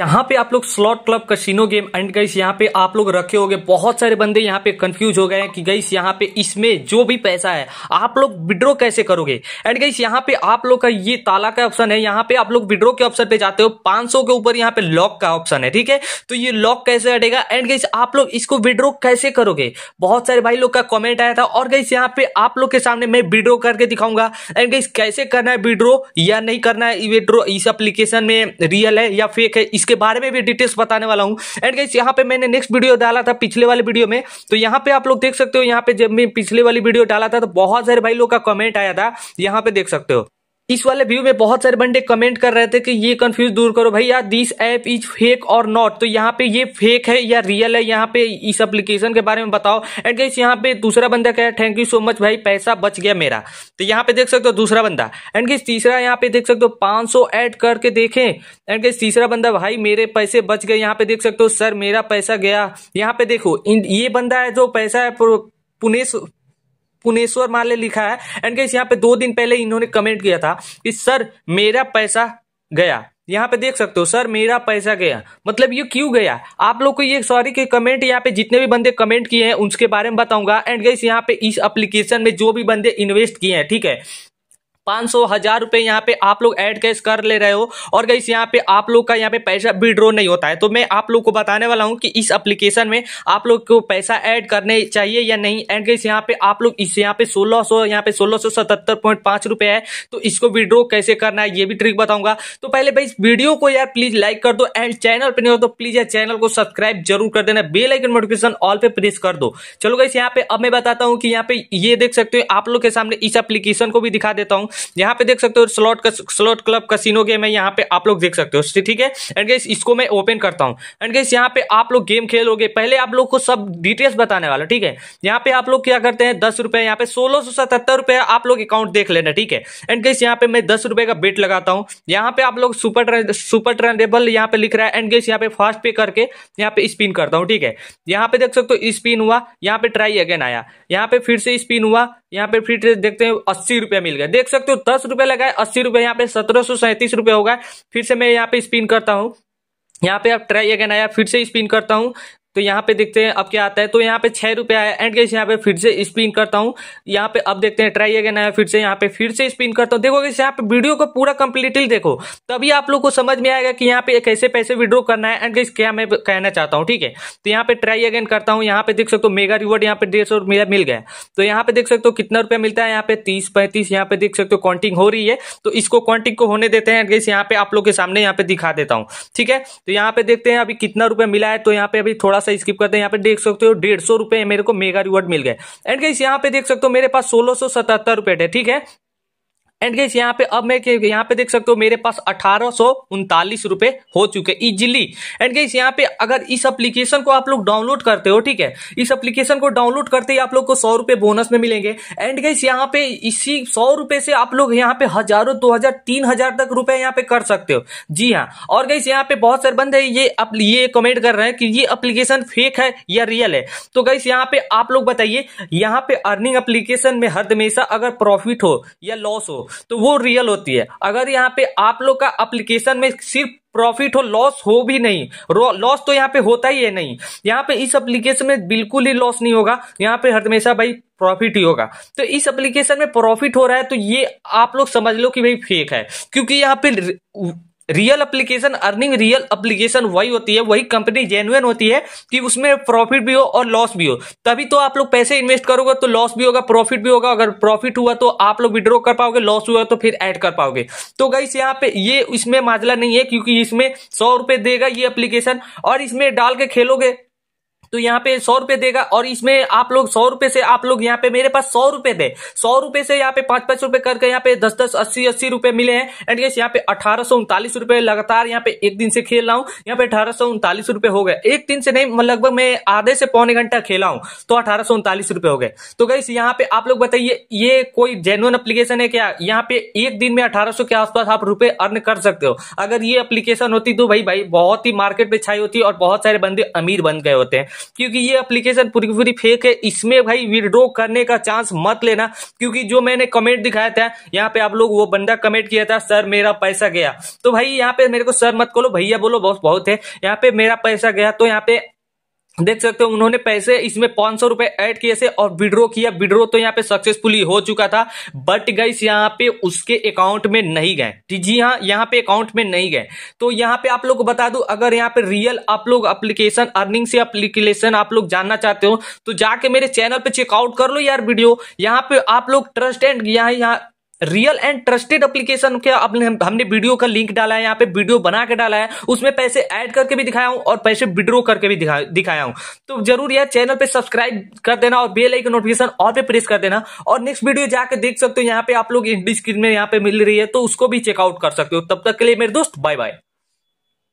यहाँ पे आप लोग slot club casino game and guys यहाँ पे आप लोग रखे होंगे बहुत सारे बंदे यहाँ पे कंफ्यूज हो गए हैं कि गईस यहाँ पे इसमें जो भी पैसा है आप लोग विड्रो कैसे करोगे एंड गईस यहाँ पे आप लोग का ये ताला का ऑप्शन है यहाँ पे आप लोग विड्रो के ऑप्शन पे जाते हो 500 के ऊपर यहाँ पे लॉक का ऑप्शन है ठीक है तो ये लॉक कैसे हटेगा एंड गईस आप लोग इसको विड्रो कैसे करोगे बहुत सारे भाई लोग का कॉमेंट आया था और गईस यहाँ पे आप लोग के सामने मैं विड्रो करके दिखाऊंगा एंड गईस कैसे करना है विड्रो या नहीं करना है विड्रो इस एप्लीकेशन में रियल है या फेक है इसके बारे में भी डिटेल्स बताने वाला हूँ एंड गाइस यहाँ पे मैंने नेक्स्ट वीडियो डाला था पिछले वाले वीडियो में तो यहाँ पे आप लोग देख सकते हो यहाँ पे जब मैं पिछले वाली वीडियो डाला था तो बहुत सारे भाई लोग का कमेंट आया था यहाँ पे देख सकते हो इस वाले व्यू में बहुत सारे बंदे कमेंट कर रहे थे कि ये कंफ्यूज दूर करो भैया this app is fake or not तो यहाँ पे ये फेक है या रियल है यहाँ पे इस एप्लीकेशन के बारे में बताओ एंड गाइस यहाँ पे दूसरा बंदा कह रहा है थैंक यू सो मच भाई पैसा बच गया मेरा तो यहाँ पे देख सकते हो दूसरा बंदा एंड गाइस तीसरा यहाँ पे देख सकते हो पांच सौ ऐड करके देखें एंड गाइस तीसरा बंदा भाई मेरे पैसे बच गए यहाँ पे देख सकते हो सर मेरा पैसा गया यहाँ पे देखो ये बंदा है जो पैसा पुनेश पुनेश्वर माले लिखा है एंड कैसे यहाँ पे दो दिन पहले इन्होंने कमेंट किया था कि सर मेरा पैसा गया यहाँ पे देख सकते हो सर मेरा पैसा गया मतलब ये क्यों गया आप लोग को ये सॉरी के कमेंट यहाँ पे जितने भी बंदे कमेंट किए हैं उसके बारे में बताऊंगा एंड गैस यहाँ पे इस एप्लीकेशन में जो भी बंदे इन्वेस्ट किए हैं ठीक है पाँच सौ हज़ार रुपये यहाँ पे आप लोग ऐड कैश कर ले रहे हो और गई यहाँ पे आप लोग का यहाँ पे पैसा विड्रॉ नहीं होता है तो मैं आप लोग को बताने वाला हूँ कि इस अप्लीकेशन में आप लोग को पैसा ऐड करने चाहिए या नहीं एंड गई यहाँ पे आप लोग इस यहाँ पे सोलह सौ यहाँ पे सोलह सौ सतहत्तर पॉइंट पांच रुपए है तो इसको विड्रॉ कैसे करना है ये भी ट्रिक बताऊंगा तो पहले भाई इस वीडियो को यार प्लीज लाइक कर दो एंड चैनल पर नहीं हो तो प्लीज यार चैनल को सब्सक्राइब जरूर कर देना बेल नोटिफिकेशन ऑल पे प्रेस कर दो चलो गई यहाँ पे अब मैं बताता हूँ कि यहाँ पे ये देख सकते हो आप लोग के सामने इस एप्लीकेशन को भी दिखा देता हूँ यहाँ पे देख सकते हो slot slot club casino game है यहाँ पे आप लोग देख सकते हो ठीक है एंड गेस इसको मैं ओपन करता हूँ एंड गेस यहाँ पे आप लोग गेम खेलोगे पहले आप लोग को सब डिटेल्स बताने वाला ठीक है यहाँ पे आप लोग क्या करते हैं दस रुपए यहाँ पे सोलह सौ आप लोग अकाउंट देख लेना ठीक है एंड गेस यहाँ पे मैं दस का बेट लगाता हूँ यहाँ पे आप लोग सुपर सुपर ट्रेंडेबल यहाँ पे लिख रहा है एंड गेस यहाँ पे फास्ट पे करके यहाँ पे स्पिन करता हूँ ठीक है यहाँ पे देख सकते हो स्पिन हुआ यहाँ पे ट्राई अगेन आया यहाँ पे फिर से स्पिन हुआ यहाँ पे फ्री ट्रेड देखते हैं अस्सी रुपया मिल गया देख सकते हो दस रुपया लगाए अस्सी रुपया यहाँ पे सत्रह सौ सैंतीस रुपया होगा फिर से मैं यहाँ पे स्पिन करता हूँ यहाँ पे आप ट्राई अगेन आया फिर से स्पिन करता हूँ तो यहाँ पे देखते हैं अब क्या आता है तो यहाँ पे छह रुपया आया एंड कैसे यहाँ पे फिर से स्पिन करता हूँ यहाँ पे अब देखते हैं ट्राई अगेन आया फिर से यहाँ पे फिर से स्पिन करता हूँ देखो कैसे यहाँ पे वीडियो को पूरा कंप्लीटली देखो तभी आप लोग को समझ में आएगा कि यहाँ पे कैसे पैसे विड्रो करना है एंड कैसे क्या मैं कहना चाहता हूँ ठीक है तो यहाँ पे ट्राई अगेन करता हूँ यहाँ पे देख सकते हो मेगा रिवॉर्ड यहाँ पे डेढ़ सौ रुपया मिल गया तो यहाँ पे देख सकते हो कितना रुपया मिलता है यहाँ पे तीस पैंतीस यहाँ पे देख सकते हो काउंटिंग हो रही है तो इसको काउंटिंग को होने देते हैं एंड कैसे यहाँ पे आप लोग के सामने यहाँ पे दिखा देता हूँ ठीक है तो यहाँ पे देखते हैं अभी कितना रुपया मिला है तो यहाँ पे अभी थोड़ा सा स्किप करते हैं यहाँ पे देख सकते हो डेढ़ सौ रुपए मेरे को मेगा रिवॉर्ड मिल गए एंड गाइस यहाँ पे देख सकते हो मेरे पास सोलह सौ सतहत्तर रुपए ठीक है एंड गैस यहाँ पे अब मैं यहाँ पे देख सकते हो मेरे पास अठारह रुपए हो चुके इजिली एंड गैस यहाँ पे अगर इस एप्लीकेशन को आप लोग डाउनलोड करते हो ठीक है इस एप्लीकेशन को डाउनलोड करते ही आप लोग को सौ रुपए बोनस में मिलेंगे एंड गैस यहाँ पे इसी सौ रुपए से आप लोग यहाँ पे हजारों दो हजार तीन हजार तक रुपए यहाँ पे कर सकते हो जी हाँ और गैस यहाँ पे बहुत सारे बंदे ये ये कमेंट कर रहे हैं कि ये एप्लीकेशन फेक है या रियल है तो गैस यहाँ पे आप लोग बताइए यहाँ पे अर्निंग एप्लीकेशन में हर हमेशा अगर प्रॉफिट हो या लॉस हो तो वो रियल होती है अगर यहाँ पे आप लोग का अप्लीकेशन में सिर्फ प्रॉफिट हो लॉस हो भी नहीं लॉस तो यहाँ पे होता ही है नहीं यहाँ पे इस एप्लीकेशन में बिल्कुल ही लॉस नहीं होगा यहाँ पे हमेशा भाई प्रॉफिट ही होगा तो इस एप्लीकेशन में प्रॉफिट हो रहा है तो ये आप लोग समझ लो कि भाई फेक है क्योंकि यहाँ पे real application earning real application वही होती है वही कंपनी जेन्युन होती है कि उसमें प्रॉफिट भी हो और लॉस भी हो तभी तो आप लोग पैसे इन्वेस्ट करोगे तो लॉस भी होगा प्रॉफिट भी होगा अगर प्रॉफिट हुआ तो आप लोग विड्रॉ कर पाओगे लॉस हुआ तो फिर ऐड कर पाओगे तो से यहाँ पे ये इसमें माजला नहीं है क्योंकि इसमें सौ देगा ये अप्लीकेशन और इसमें डाल के खेलोगे तो यहाँ पे सौ रुपए देगा और इसमें आप लोग सौ रुपए से आप लोग यहाँ पे मेरे पास सौ रुपए थे सौ रुपए से यहाँ पे पांच पांच रुपए करके यहाँ पे दस दस अस्सी अस्सी रुपए मिले हैं एंड गेस यहाँ पे अठारह सौ उनतालीस रुपए लगातार यहाँ पे एक दिन से खेल रहा हूँ यहाँ पे अठारह सौ उनतालीस रुपए हो गए एक दिन से नहीं मतलब लगभग मैं आधे से पौने घंटा खेला हूँ तो अठारह सौ उनतालीस रुपए हो गए तो गई यहाँ पे आप लोग बताइए ये कोई जेनुअन एप्लीकेशन है क्या यहाँ पे एक दिन में अठारह के आसपास आप रुपए अर्न कर सकते हो अगर ये एप्लीकेशन होती तो भाई भाई बहुत ही मार्केट में छाई होती और बहुत सारे बंदे अमीर बन गए होते हैं क्योंकि ये अप्लीकेशन पूरी पूरी फेक है इसमें भाई विड्रो करने का चांस मत लेना क्योंकि जो मैंने कमेंट दिखाया था यहाँ पे आप लोग वो बंदा कमेंट किया था सर मेरा पैसा गया तो भाई यहाँ पे मेरे को सर मत बोलो भैया बोलो बहुत बहुत है यहाँ पे मेरा पैसा गया तो यहाँ पे देख सकते हो उन्होंने पैसे इसमें पांच सौ रुपए एड किए थे और विड्रो किया विड्रो तो यहाँ पे सक्सेसफुली हो चुका था बट गई यहाँ पे उसके अकाउंट में नहीं गए जी हाँ यहाँ पे अकाउंट में नहीं गए तो यहाँ पे आप लोग बता दू अगर यहाँ पे रियल आप लोग अप्लीकेशन अर्निंग से अप्लीकेशन आप लोग जानना चाहते हो तो जाके मेरे चैनल पे चेकआउट कर लो यार वीडियो यहाँ पे आप लोग ट्रस्ट एंड यहाँ यहाँ रियल एंड ट्रस्टेड एप्लीकेशन के अपने हमने वीडियो का लिंक डाला है यहाँ पे वीडियो बना के डाला है उसमें पैसे ऐड करके भी दिखाया हूँ और पैसे विड्रो करके भी दिखा, दिखाया हूँ तो जरूर यह चैनल पे सब्सक्राइब कर देना और बेल आइकन नोटिफिकेशन और पे प्रेस कर देना और नेक्स्ट वीडियो जाकर देख सकते हो यहाँ पे आप लोग स्क्रीन में यहाँ पे मिल रही है तो उसको भी चेकआउट कर सकते हो तब तक के लिए मेरे दोस्त बाय बाय